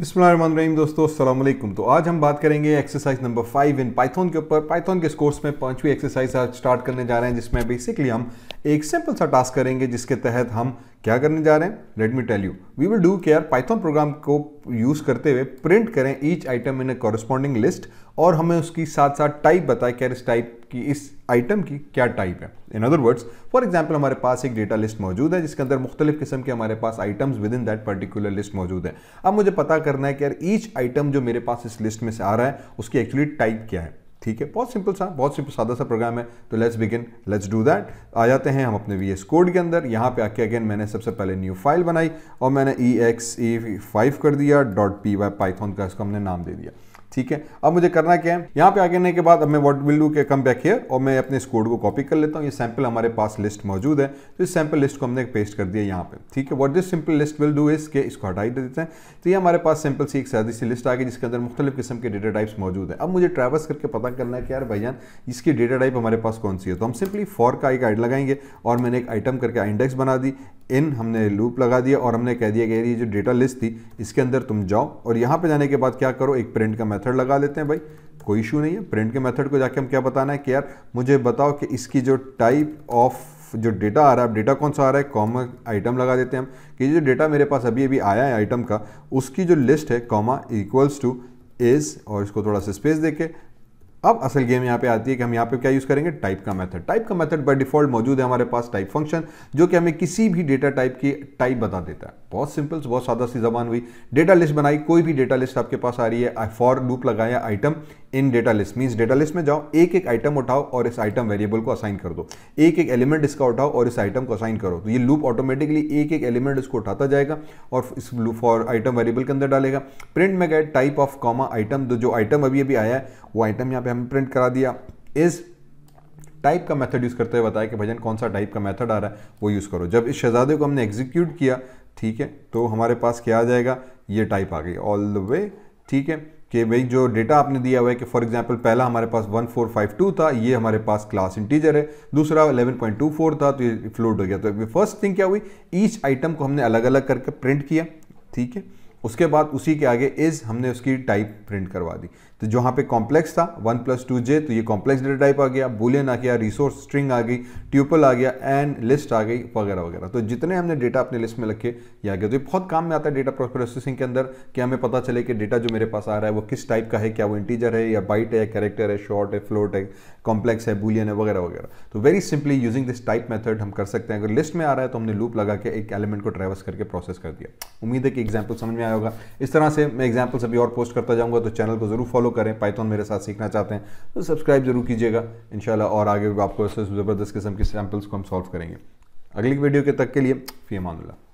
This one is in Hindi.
बिस्मिल्लाम दोस्तों असलम तो आज हम बात करेंगे exercise number five in Python के ऊपर पाइथन के कोर्स में पांचवी एक्सरसाइज आज स्टार्ट करने जा रहे हैं जिसमें बेसिकली हम एक सिंपल सा टास्क करेंगे जिसके तहत हम क्या करने जा रहे हैं let me tell you we will do care Python program को यूज़ करते हुए प्रिंट करें each item in a corresponding list और हमें उसकी साथ साथ टाइप बताए क्या इस टाइप की इस आइटम की क्या टाइप है in other words for example हमारे पास एक डेटा लिस्ट मौजूद है जिसके अंदर मुख्तलिफ किस्म के हमारे पास items with in that particular list मौजूद है अब मुझे पता करना है कि यार ईच आइटम जो मेरे पास इस लिस्ट में से आ रहा है उसकी एक्चुअली टाइप क्या है ठीक है बहुत सिंपल सा बहुत सिंपल सादा सा प्रोग्राम है तो let's begin let's do that आ जाते हैं हम अपने वी एस कोड के अंदर यहाँ पे आके अगेन मैंने सबसे पहले न्यू फाइल बनाई और मैंने ई एक्स ई फाइव कर दिया डॉट पी वाई पाइथॉन का इसको हमने नाम दे दिया ठीक है अब मुझे करना क्या है यहाँ पे आगे आने के बाद अब मैं वॉट विल डू के कम बैक हेयर और मैं अपने इस कोड को कॉपी कर लेता हूँ ये सैम्पल हमारे पास लिस्ट मौजूद है तो इस सैम्पल लिस्ट को हमने पेस्ट कर दिया यहाँ पे ठीक है what this simple list will do इसके के इसको हटाई दे देते हैं तो ये हमारे पास सिंपल सी एक सादी सी लिस्ट आ गई जिसके अंदर मुख्तलिफ किस्म के डेटा टाइप्स मौजूद है अब मुझे ट्रैवल्स करके पता करना है कि यार भाईजान इसकी डेटा टाइप हमारे पास कौन सी है तो हम सिंपली फॉर का एक आइड लगाएंगे और मैंने एक आइटम करके इंडेक्स बना दी इन हमने लूप लगा दिया और हमने कह दिया कि ये जो डेटा लिस्ट थी इसके अंदर तुम जाओ और यहाँ पर जाने के बाद क्या करो एक प्रिंट का मेथड लगा लेते हैं भाई कोई इशू नहीं है प्रिंट के मेथड को जाके हम क्या बताना है कि यार मुझे बताओ कि इसकी जो टाइप ऑफ जो डेटा आ रहा है डेटा कौन सा आ रहा है कॉमा आइटम लगा देते हैं हम कि जो डेटा मेरे पास अभी अभी आया है आइटम का उसकी जो लिस्ट है कॉमा इक्वल्स टू इज़ और इसको थोड़ा सा स्पेस देके अब असल गेम यहाँ पे आती है कि हम यहाँ पे क्या यूज़ करेंगे टाइप का मेथड टाइप का मेथड बाय डिफॉल्ट मौजूद है हमारे पास टाइप फंक्शन जो कि हमें किसी भी डेटा टाइप की टाइप बता देता है बहुत सिंपल बहुत सादा सी जबान हुई डेटा लिस्ट बनाई कोई भी डेटा लिस्ट आपके पास आ रही है फॉर लूप लगाया item in data list means data list में जाओ एक एक आइटम उठाओ और इस आइटम वेरिएबल को असाइन कर दो एक एक एलिमेंट इसका उठाओ और इस आइटम को असाइन करो तो ये लूप ऑटोमेटिकली एक एक एलिमेंट इसको उठाता जाएगा और इस फॉर आइटम वेरिएबल के अंदर डालेगा प्रिंट में गए टाइप ऑफ कॉमा आइटम जो आइटम अभी अभी आया है वो आइटम यहाँ पे हमें प्रिंट करा दिया इस टाइप का मेथड यूज़ करते हुए बताया कि भजन कौन सा टाइप का मेथड आ रहा है वो यूज़ करो जब इस शहजादे को हमने एग्जीक्यूट किया ठीक है तो हमारे पास क्या आ जाएगा ये टाइप आ गई ऑल द वे ठीक है कि भाई जो डेटा आपने दिया हुआ है कि फॉर एग्जांपल पहला हमारे पास 1452 था ये हमारे पास क्लास इंटीजर है दूसरा 11.24 था तो ये फ्लोट हो गया तो फर्स्ट थिंग क्या हुई ईच आइटम को हमने अलग अलग करके प्रिंट किया ठीक है उसके बाद उसी के आगे इज हमने उसकी टाइप प्रिंट करवा दी तो जहाँ पे कॉम्प्लेक्स था वन प्लस टू जे तो ये कॉम्प्लेक्स डेटा टाइप आ गया बुलियन आ गया रिसोर्स स्ट्रिंग आ गई ट्यूपल आ गया एंड लिस्ट आ गई वगैरह वगैरह तो जितने हमने डेटा अपने लिस्ट में रखे ये आ गया तो ये बहुत काम में आता है डेटा प्रोसेसिंग के अंदर कि हमें पता चले कि डेटा जो मेरे पास आ रहा है वो किस टाइप का है क्या वो इंटीजर है या बाइट है कैरेक्टर है शॉर्ट है फ्लोट है कॉम्प्लेक्स है बुलियन है वगैरह वगैरह तो very simply using this type method हम कर सकते हैं अगर लिस्ट में आ रहा है तो हमने लूप लगा के एक एलिमेंट को ट्रेवस करके प्रोसेस कर दिया उम्मीद है कि एग्जाम्पल समझ में आया होगा इस तरह से मैं एग्जाम्पल्स अभी और पोस्ट करता जाऊंगा तो चैनल को ज़रूर फॉलो करें पाइथन मेरे साथ सीखना चाहते हैं तो सब्सक्राइब जरूर कीजिएगा इन और आगे आपको ज़बरदस्त किस्म के सैम्पल्स को हम सॉल्व करेंगे अगली वीडियो के तक के लिए फ़ी